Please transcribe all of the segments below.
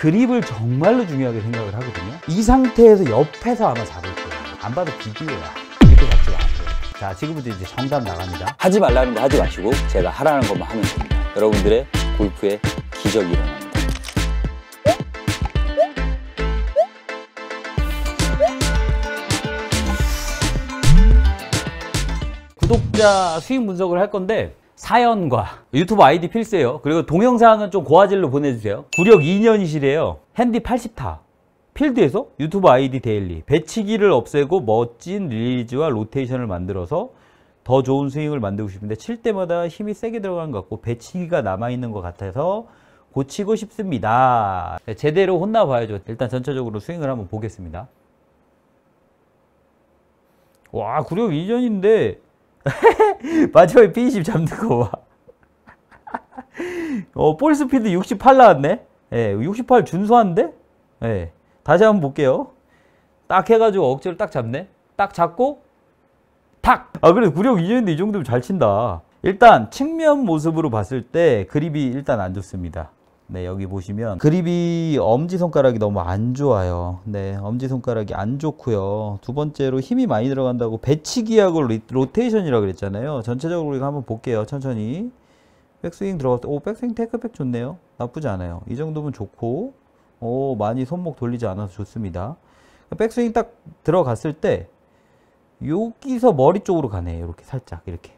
그립을 정말로 중요하게 생각을 하거든요 이 상태에서 옆에서 아마 잡을 거예요 안 봐도 비디오야 이렇게 잡지 마세요 자 지금부터 이제 정답 나갑니다 하지 말라는 거 하지 마시고 제가 하라는 것만 하면 됩니다 여러분들의 골프에 기적이 일어납니다 구독자 수익 분석을 할 건데 사연과 유튜브 아이디 필수예요. 그리고 동영상은 좀 고화질로 보내주세요. 구력 2년이시래요. 핸디 80타. 필드에서 유튜브 아이디 데일리. 배치기를 없애고 멋진 릴리즈와 로테이션을 만들어서 더 좋은 스윙을 만들고 싶은데 칠 때마다 힘이 세게 들어간 것 같고 배치기가 남아있는 것 같아서 고치고 싶습니다. 네, 제대로 혼나봐야죠. 일단 전체적으로 스윙을 한번 보겠습니다. 와 구력 2년인데 마지막에 피니시 잡는 거 봐. 어, 볼 스피드 68 나왔네. 예, 68 준수한데? 예. 다시 한번 볼게요. 딱 해가지고 억지로 딱 잡네. 딱 잡고 탁! 아 그래 구력 2년인데 이 정도면 잘 친다. 일단 측면 모습으로 봤을 때 그립이 일단 안 좋습니다. 네, 여기 보시면 그립이 엄지손가락이 너무 안 좋아요. 네, 엄지손가락이 안 좋고요. 두 번째로 힘이 많이 들어간다고 배치기하고 로테이션이라 고 그랬잖아요. 전체적으로 우리가 한번 볼게요. 천천히. 백스윙 들어갔을 때, 오, 백스윙 테크백 좋네요. 나쁘지 않아요. 이 정도면 좋고, 오, 많이 손목 돌리지 않아서 좋습니다. 백스윙 딱 들어갔을 때, 여기서 머리 쪽으로 가네. 요 이렇게 살짝, 이렇게.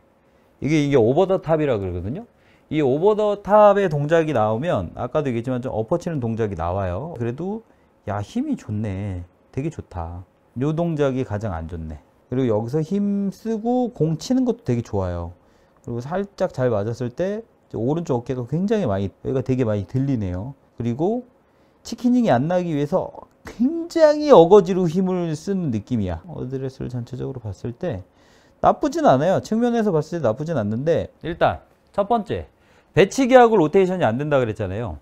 이게, 이게 오버 더 탑이라 그러거든요. 이 오버 더 탑의 동작이 나오면 아까도 얘기했지만 좀 엎어치는 동작이 나와요. 그래도 야 힘이 좋네. 되게 좋다. 요 동작이 가장 안 좋네. 그리고 여기서 힘 쓰고 공 치는 것도 되게 좋아요. 그리고 살짝 잘 맞았을 때 오른쪽 어깨가 굉장히 많이 여기가 되게 많이 들리네요. 그리고 치킨닝이 안 나기 위해서 굉장히 어거지로 힘을 쓴 느낌이야. 어드레스를 전체적으로 봤을 때 나쁘진 않아요. 측면에서 봤을 때 나쁘진 않는데 일단 첫 번째 배치기하고 로테이션이 안 된다 그랬잖아요.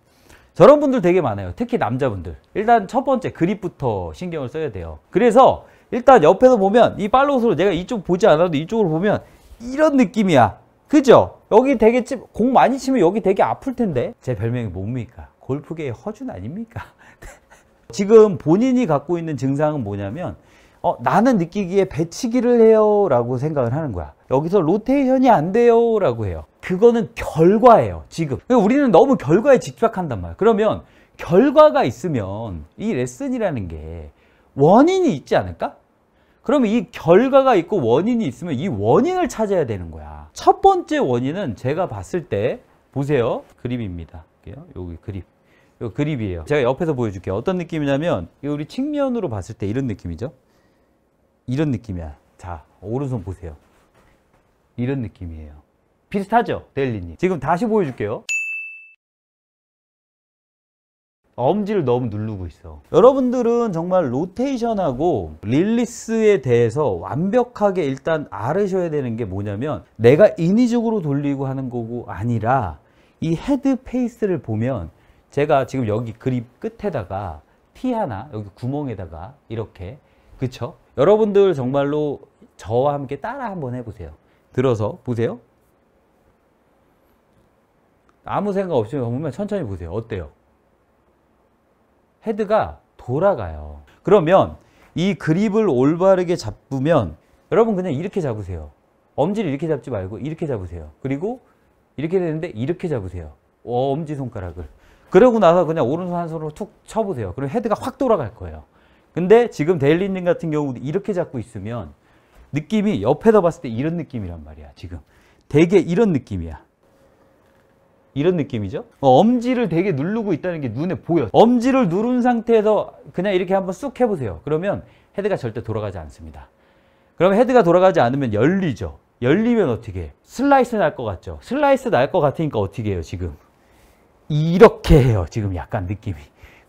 저런 분들 되게 많아요. 특히 남자분들. 일단 첫 번째 그립부터 신경을 써야 돼요. 그래서 일단 옆에서 보면 이 팔로우스로 내가 이쪽 보지 않아도 이쪽으로 보면 이런 느낌이야. 그죠? 여기 되게 찝, 공 많이 치면 여기 되게 아플 텐데 제 별명이 뭡니까? 골프계의 허준 아닙니까? 지금 본인이 갖고 있는 증상은 뭐냐면 어, 나는 느끼기에 배치기를 해요 라고 생각을 하는 거야 여기서 로테이션이 안 돼요 라고 해요 그거는 결과예요. 지금. 그러니까 우리는 너무 결과에 집착한단 말이에요 그러면 결과가 있으면 이 레슨이라는 게 원인이 있지 않을까? 그러면 이 결과가 있고 원인이 있으면 이 원인을 찾아야 되는 거야. 첫 번째 원인은 제가 봤을 때 보세요. 그림입니다. 여기 그림. 이 그립이에요. 제가 옆에서 보여줄게요. 어떤 느낌이냐면 우리 측면으로 봤을 때 이런 느낌이죠. 이런 느낌이야. 자, 오른손 보세요. 이런 느낌이에요. 비슷하죠? 델리님 지금 다시 보여줄게요 엄지를 너무 누르고 있어 여러분들은 정말 로테이션하고 릴리스에 대해서 완벽하게 일단 알으셔야 되는 게 뭐냐면 내가 인위적으로 돌리고 하는 거고 아니라 이 헤드 페이스를 보면 제가 지금 여기 그립 끝에다가 T 하나 여기 구멍에다가 이렇게 그쵸? 여러분들 정말로 저와 함께 따라 한번 해보세요 들어서 보세요 아무 생각 없이 보면 천천히 보세요. 어때요? 헤드가 돌아가요. 그러면 이 그립을 올바르게 잡으면 여러분 그냥 이렇게 잡으세요. 엄지를 이렇게 잡지 말고 이렇게 잡으세요. 그리고 이렇게 되는데 이렇게 잡으세요. 어, 엄지손가락을. 그러고 나서 그냥 오른손 한 손으로 툭 쳐보세요. 그럼 헤드가 확 돌아갈 거예요. 근데 지금 데일리님 같은 경우도 이렇게 잡고 있으면 느낌이 옆에서 봤을 때 이런 느낌이란 말이야. 지금 되게 이런 느낌이야. 이런 느낌이죠 어, 엄지를 되게 누르고 있다는 게 눈에 보여 엄지를 누른 상태에서 그냥 이렇게 한번 쑥 해보세요 그러면 헤드가 절대 돌아가지 않습니다 그럼 헤드가 돌아가지 않으면 열리죠 열리면 어떻게 해? 슬라이스 날 것 같죠 슬라이스 날 것 같으니까 어떻게 해요 지금 이렇게 해요 지금 약간 느낌이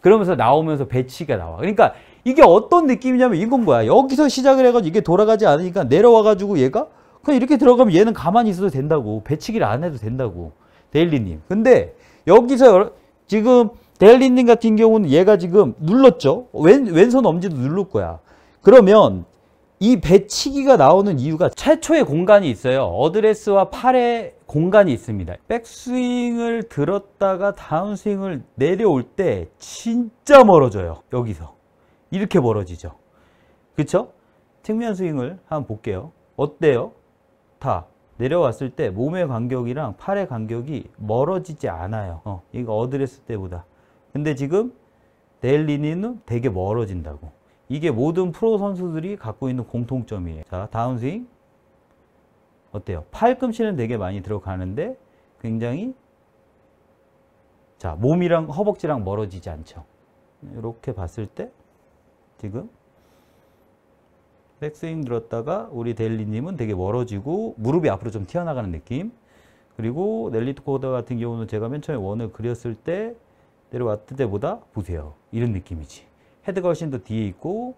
그러면서 나오면서 배치가 나와 그러니까 이게 어떤 느낌이냐면 이건 거야 여기서 시작을 해가지고 이게 돌아가지 않으니까 내려와가지고 얘가 그냥 이렇게 들어가면 얘는 가만히 있어도 된다고 배치기를 안 해도 된다고 데일리님. 근데 여기서 지금 데일리님 같은 경우는 얘가 지금 눌렀죠. 왼, 왼손 엄지도 누를 거야. 그러면 이 배치기가 나오는 이유가 최초의 공간이 있어요. 어드레스와 팔의 공간이 있습니다. 백스윙을 들었다가 다운스윙을 내려올 때 진짜 멀어져요. 여기서. 이렇게 멀어지죠. 그쵸? 측면 스윙을 한번 볼게요. 어때요? 다. 내려왔을 때 몸의 간격이랑 팔의 간격이 멀어지지 않아요. 어, 이거 어드레스 때보다. 근데 지금 델리니는 되게 멀어진다고. 이게 모든 프로 선수들이 갖고 있는 공통점이에요. 자, 다운스윙. 어때요? 팔꿈치는 되게 많이 들어가는데 굉장히 자 몸이랑 허벅지랑 멀어지지 않죠. 이렇게 봤을 때 지금 백스윙 들었다가 우리 델리님은 되게 멀어지고 무릎이 앞으로 좀 튀어나가는 느낌. 그리고 넬리트 코더 같은 경우는 제가 맨 처음에 원을 그렸을 때 내려왔을 때보다 보세요. 이런 느낌이지. 헤드가 훨씬 더 뒤에 있고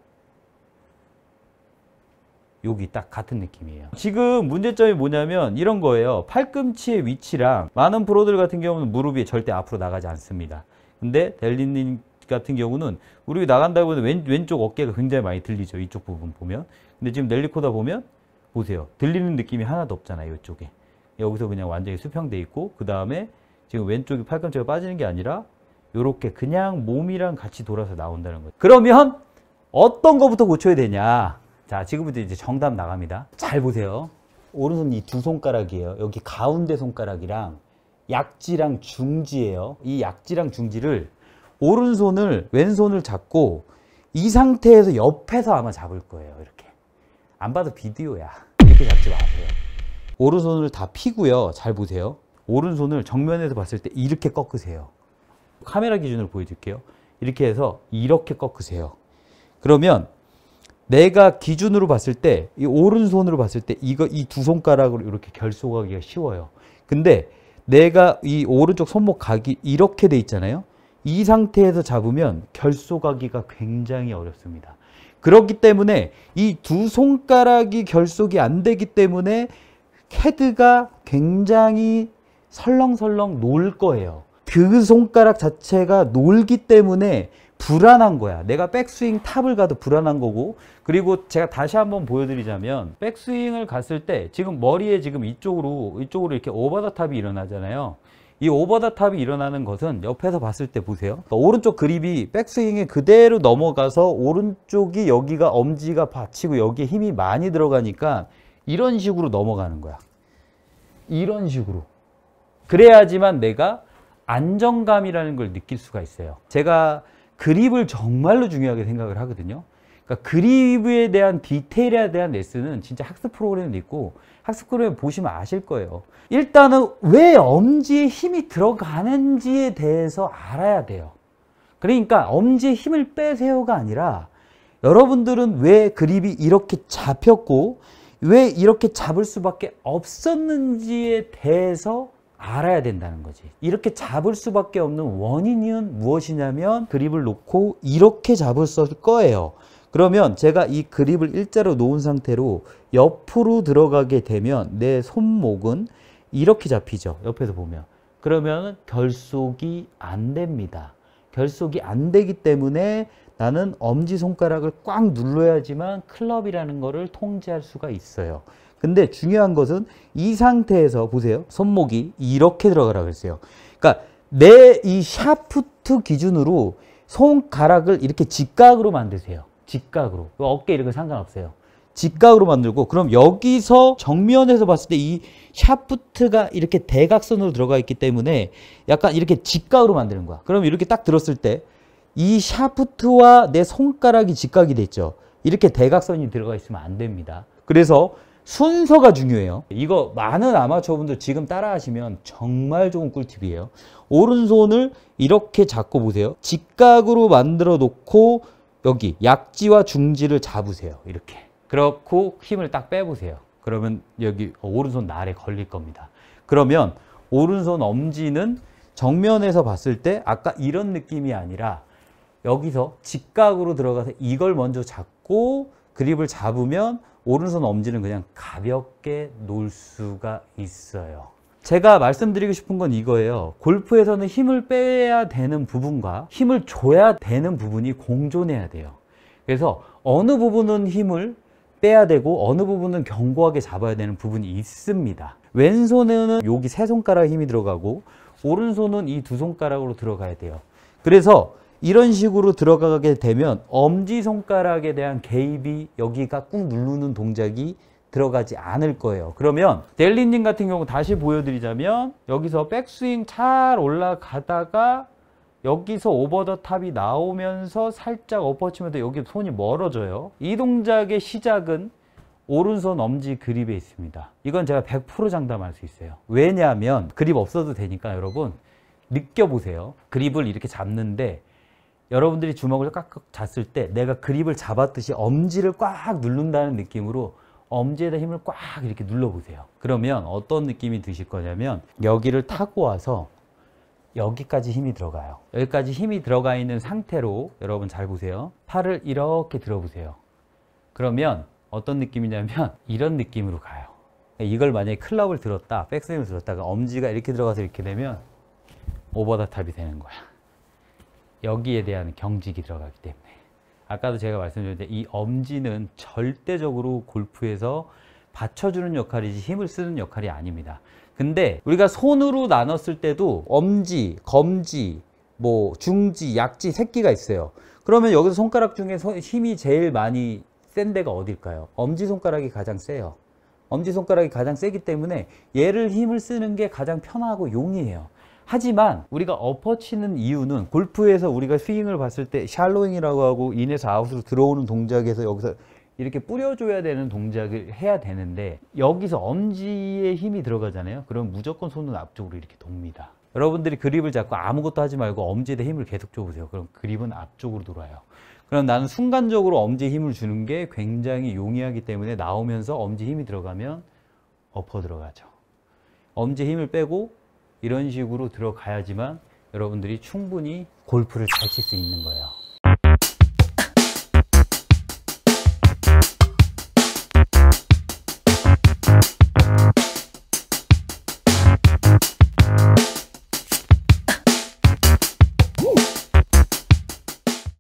여기 딱 같은 느낌이에요. 지금 문제점이 뭐냐면 이런 거예요. 팔꿈치의 위치랑 많은 프로들 같은 경우는 무릎이 절대 앞으로 나가지 않습니다. 근데 델리님 같은 경우는 무릎이 나간다 보면 왼, 왼쪽 어깨가 굉장히 많이 들리죠. 이쪽 부분 보면. 근데 지금 넬리코다 보면 보세요. 들리는 느낌이 하나도 없잖아요. 이쪽에. 여기서 그냥 완전히 수평돼 있고 그 다음에 지금 왼쪽이 팔꿈치가 빠지는 게 아니라 이렇게 그냥 몸이랑 같이 돌아서 나온다는 거죠. 그러면 어떤 거부터 고쳐야 되냐? 자, 지금부터 이제 정답 나갑니다. 잘 보세요. 오른손 이 두 손가락이에요. 여기 가운데 손가락이랑 약지랑 중지예요. 이 약지랑 중지를 오른손을 왼손을 잡고 이 상태에서 옆에서 아마 잡을 거예요. 이렇게. 안 봐도 비디오야. 이렇게 잡지 마세요. 오른손을 다 피고요. 잘 보세요. 오른손을 정면에서 봤을 때 이렇게 꺾으세요. 카메라 기준으로 보여줄게요. 이렇게 해서 이렇게 꺾으세요. 그러면 내가 기준으로 봤을 때 이 오른손으로 봤을 때 이거 이 두 손가락으로 이렇게 결속하기가 쉬워요. 근데 내가 이 오른쪽 손목 각이 이렇게 돼 있잖아요. 이 상태에서 잡으면 결속하기가 굉장히 어렵습니다. 그렇기 때문에 이 두 손가락이 결속이 안 되기 때문에 헤드가 굉장히 설렁설렁 놀 거예요. 그 손가락 자체가 놀기 때문에 불안한 거야. 내가 백스윙 탑을 가도 불안한 거고 그리고 제가 다시 한번 보여드리자면 백스윙을 갔을 때 지금 머리에 지금 이쪽으로 이쪽으로 이렇게 오버더 탑이 일어나잖아요. 이 오버더탑이 일어나는 것은 옆에서 봤을 때 보세요. 그러니까 오른쪽 그립이 백스윙에 그대로 넘어가서 오른쪽이 여기가 엄지가 받치고 여기에 힘이 많이 들어가니까 이런 식으로 넘어가는 거야. 이런 식으로. 그래야지만 내가 안정감이라는 걸 느낄 수가 있어요. 제가 그립을 정말로 중요하게 생각을 하거든요. 그러니까 그립에 대한 디테일에 대한 레슨은 진짜 학습 프로그램도 있고 학습 프로그램 보시면 아실 거예요. 일단은 왜 엄지에 힘이 들어가는지에 대해서 알아야 돼요. 그러니까 엄지에 힘을 빼세요가 아니라 여러분들은 왜 그립이 이렇게 잡혔고 왜 이렇게 잡을 수밖에 없었는지에 대해서 알아야 된다는 거지 이렇게 잡을 수밖에 없는 원인은 무엇이냐면 그립을 놓고 이렇게 잡았을 거예요 그러면 제가 이 그립을 일자로 놓은 상태로 옆으로 들어가게 되면 내 손목은 이렇게 잡히죠. 옆에서 보면. 그러면 결속이 안 됩니다. 결속이 안 되기 때문에 나는 엄지손가락을 꽉 눌러야지만 클럽이라는 거를 통제할 수가 있어요. 근데 중요한 것은 이 상태에서 보세요. 손목이 이렇게 들어가라고 했어요. 그러니까 내 이 샤프트 기준으로 손가락을 이렇게 직각으로 만드세요. 직각으로 그 어깨 이런 건 상관없어요. 직각으로 만들고 그럼 여기서 정면에서 봤을 때 이 샤프트가 이렇게 대각선으로 들어가 있기 때문에 약간 이렇게 직각으로 만드는 거야. 그럼 이렇게 딱 들었을 때 이 샤프트와 내 손가락이 직각이 됐죠. 이렇게 대각선이 들어가 있으면 안 됩니다. 그래서 순서가 중요해요. 이거 많은 아마추어분들 지금 따라하시면 정말 좋은 꿀팁이에요. 오른손을 이렇게 잡고 보세요. 직각으로 만들어 놓고 여기 약지와 중지를 잡으세요. 이렇게. 그렇고 힘을 딱 빼보세요. 그러면 여기 오른손 날에 걸릴 겁니다. 그러면 오른손 엄지는 정면에서 봤을 때 아까 이런 느낌이 아니라 여기서 직각으로 들어가서 이걸 먼저 잡고 그립을 잡으면 오른손 엄지는 그냥 가볍게 놓을 수가 있어요. 제가 말씀드리고 싶은 건 이거예요. 골프에서는 힘을 빼야 되는 부분과 힘을 줘야 되는 부분이 공존해야 돼요. 그래서 어느 부분은 힘을 빼야 되고 어느 부분은 견고하게 잡아야 되는 부분이 있습니다. 왼손에는 여기 세 손가락 힘이 들어가고 오른손은 이 두 손가락으로 들어가야 돼요. 그래서 이런 식으로 들어가게 되면 엄지손가락에 대한 개입이 여기가 꾹 누르는 동작이 들어가지 않을 거예요. 그러면 델리님 같은 경우 다시 보여드리자면 여기서 백스윙 잘 올라가다가 여기서 오버 더 탑이 나오면서 살짝 엎어치면 여기 손이 멀어져요. 이 동작의 시작은 오른손 엄지 그립에 있습니다. 이건 제가 100% 장담할 수 있어요. 왜냐하면 그립 없어도 되니까 여러분 느껴보세요. 그립을 이렇게 잡는데 여러분들이 주먹을 깍깍 잤을 때 내가 그립을 잡았듯이 엄지를 꽉 누른다는 느낌으로 엄지에다 힘을 꽉 이렇게 눌러보세요. 그러면 어떤 느낌이 드실 거냐면 여기를 타고 와서 여기까지 힘이 들어가요. 여기까지 힘이 들어가 있는 상태로 여러분 잘 보세요. 팔을 이렇게 들어보세요. 그러면 어떤 느낌이냐면 이런 느낌으로 가요. 이걸 만약에 클럽을 들었다, 백스윙을 들었다가 엄지가 이렇게 들어가서 이렇게 되면 오버더 탑이 되는 거야. 여기에 대한 경직이 들어가기 때문에. 아까도 제가 말씀드렸는데 이 엄지는 절대적으로 골프에서 받쳐주는 역할이지 힘을 쓰는 역할이 아닙니다. 근데 우리가 손으로 나눴을 때도 엄지, 검지, 뭐 중지, 약지, 새끼가 있어요. 그러면 여기서 손가락 중에 힘이 제일 많이 센 데가 어딜까요? 엄지손가락이 가장 세요. 엄지손가락이 가장 세기 때문에 얘를 힘을 쓰는 게 가장 편하고 용이해요. 하지만 우리가 엎어치는 이유는 골프에서 우리가 스윙을 봤을 때 샬로잉이라고 하고 인에서 아웃으로 들어오는 동작에서 여기서 이렇게 뿌려줘야 되는 동작을 해야 되는데 여기서 엄지에 힘이 들어가잖아요 그럼 무조건 손은 앞쪽으로 이렇게 돕니다 여러분들이 그립을 잡고 아무것도 하지 말고 엄지에 힘을 계속 줘보세요 그럼 그립은 앞쪽으로 돌아요 그럼 나는 순간적으로 엄지에 힘을 주는 게 굉장히 용이하기 때문에 나오면서 엄지 힘이 들어가면 엎어 들어가죠 엄지 힘을 빼고 이런 식으로 들어가야지만 여러분들이 충분히 골프를 잘 칠 수 있는 거예요.